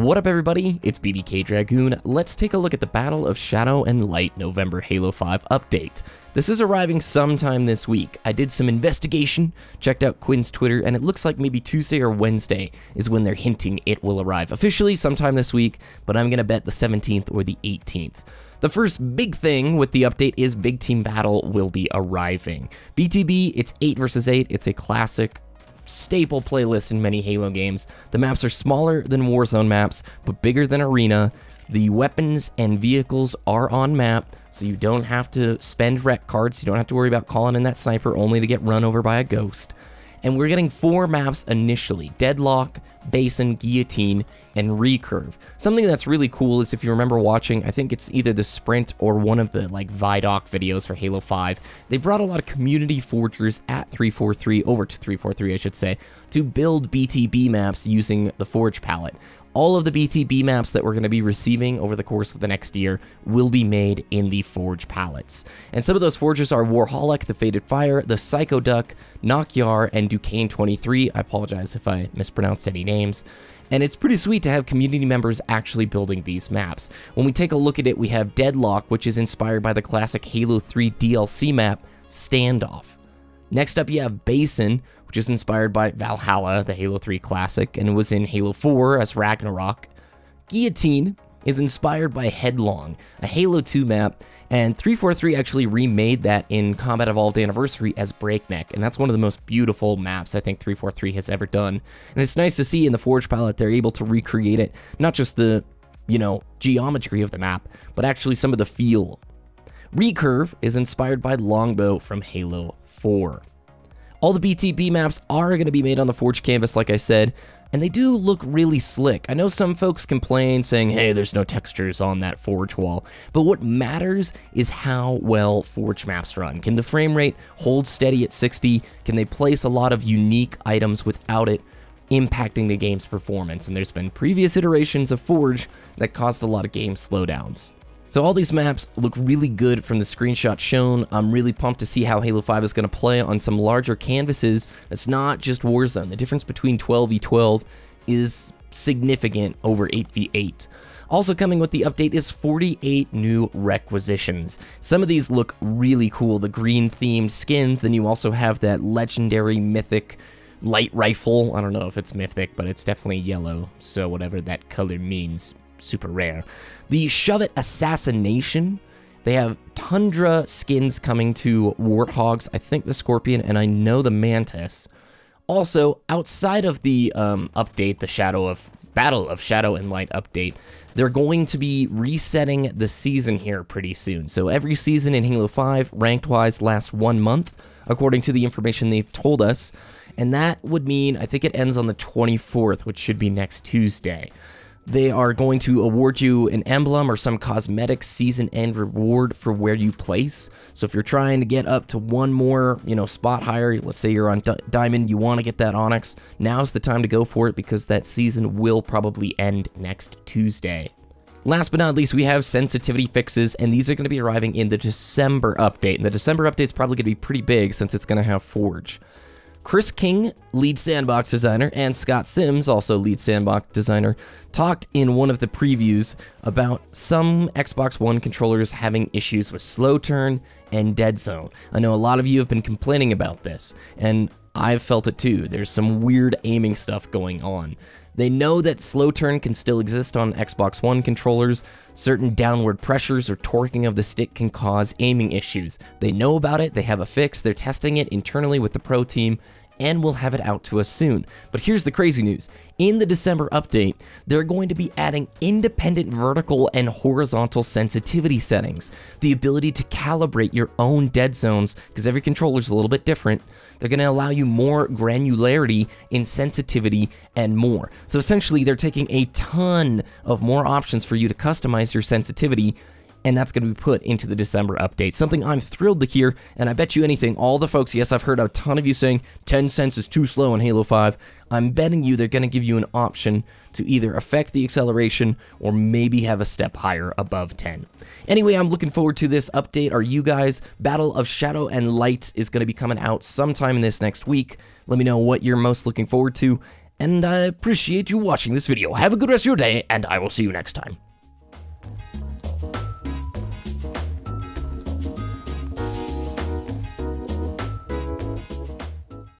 What up everybody, it's BBK Dragoon. Let's take a look at the Battle of Shadow and Light November Halo 5 update. This is arriving sometime this week. I did some investigation, checked out Quinn's Twitter, and it looks like maybe Tuesday or Wednesday is when they're hinting it will arrive officially sometime this week, but I'm gonna bet the 17th or the 18th. The first big thing with the update is Big Team Battle will be arriving. BTB, it's 8 versus 8, it's a classic staple playlist in many Halo games. The maps are smaller than Warzone maps, but bigger than Arena. The weapons and vehicles are on map, so you don't have to spend Rec cards. You don't have to worry about calling in that sniper only to get run over by a ghost. And we're getting four maps initially Deadlock, Basin, Guillotine, and recurve. Something that's really cool is if you remember watching, I think it's either the sprint or one of the like Vidoc videos for Halo 5, they brought a lot of community forgers at 343, over to 343 I should say, to build BTB maps using the Forge palette. All of the BTB maps that we're going to be receiving over the course of the next year will be made in the Forge palettes. And some of those forges are Warholic, The Faded Fire, The Psycho Duck, Nokyar, and Duquesne 23. I apologize if I mispronounced any names. And it's pretty sweet to have community members actually building these maps. When we take a look at it, we have Deadlock, which is inspired by the classic Halo 3 DLC map, Standoff. Next up, you have Basin, which is inspired by Valhalla, the Halo 3 classic, and was in Halo 4 as Ragnarok. Guillotine, is inspired by Headlong, a Halo 2 map, and 343 actually remade that in Combat Evolved Anniversary as Breakneck, and that's one of the most beautiful maps I think 343 has ever done. And it's nice to see in the Forge palette they're able to recreate it, not just the, you know, geometry of the map, but actually some of the feel. Recurve is inspired by Longbow from Halo 4. All the BTB maps are going to be made on the Forge canvas, like I said, and they do look really slick. I know some folks complain saying, hey, there's no textures on that Forge wall, but what matters is how well Forge maps run. Can the frame rate hold steady at 60? Can they place a lot of unique items without it impacting the game's performance? And there's been previous iterations of Forge that caused a lot of game slowdowns. So all these maps look really good from the screenshot shown. I'm really pumped to see how Halo 5 is going to play on some larger canvases that's not just Warzone. The difference between 12v12 is significant over 8v8. Also coming with the update is 48 new requisitions. Some of these look really cool, the green themed skins, then you also have that legendary mythic light rifle. I don't know if it's mythic, but it's definitely yellow, so whatever that color means super rare. The Shove-It Assassination. They have Tundra skins coming to Warthogs, I think the Scorpion, and I know the Mantis. Also, outside of the um, update, the Shadow of Battle of Shadow and Light update, they're going to be resetting the season here pretty soon. So every season in Halo 5, ranked-wise, lasts one month, according to the information they've told us. And that would mean, I think it ends on the 24th, which should be next Tuesday. They are going to award you an emblem or some cosmetic season end reward for where you place. So if you're trying to get up to one more, you know, spot higher, let's say you're on diamond, you want to get that onyx, now's the time to go for it because that season will probably end next Tuesday. Last but not least, we have sensitivity fixes, and these are going to be arriving in the December update. And the December update is probably going to be pretty big since it's going to have Forge. Chris King, lead sandbox designer, and Scott Sims, also lead sandbox designer, talked in one of the previews about some Xbox One controllers having issues with slow turn and dead zone. I know a lot of you have been complaining about this, and I've felt it too. There's some weird aiming stuff going on. They know that slow turn can still exist on Xbox One controllers. Certain downward pressures or torquing of the stick can cause aiming issues. They know about it, they have a fix, they're testing it internally with the pro team, and we'll have it out to us soon. But here's the crazy news. In the December update, they're going to be adding independent vertical and horizontal sensitivity settings, the ability to calibrate your own dead zones, because every controller's a little bit different. They're going to allow you more granularity in sensitivity and more. So essentially, they're taking a ton of more options for you to customize your sensitivity and that's going to be put into the December update. Something I'm thrilled to hear, and I bet you anything, all the folks, yes, I've heard a ton of you saying 10 cents is too slow in Halo 5. I'm betting you they're going to give you an option to either affect the acceleration or maybe have a step higher above 10. Anyway, I'm looking forward to this update. Are you guys? Battle of Shadow and Light is going to be coming out sometime this next week. Let me know what you're most looking forward to, and I appreciate you watching this video. Have a good rest of your day, and I will see you next time.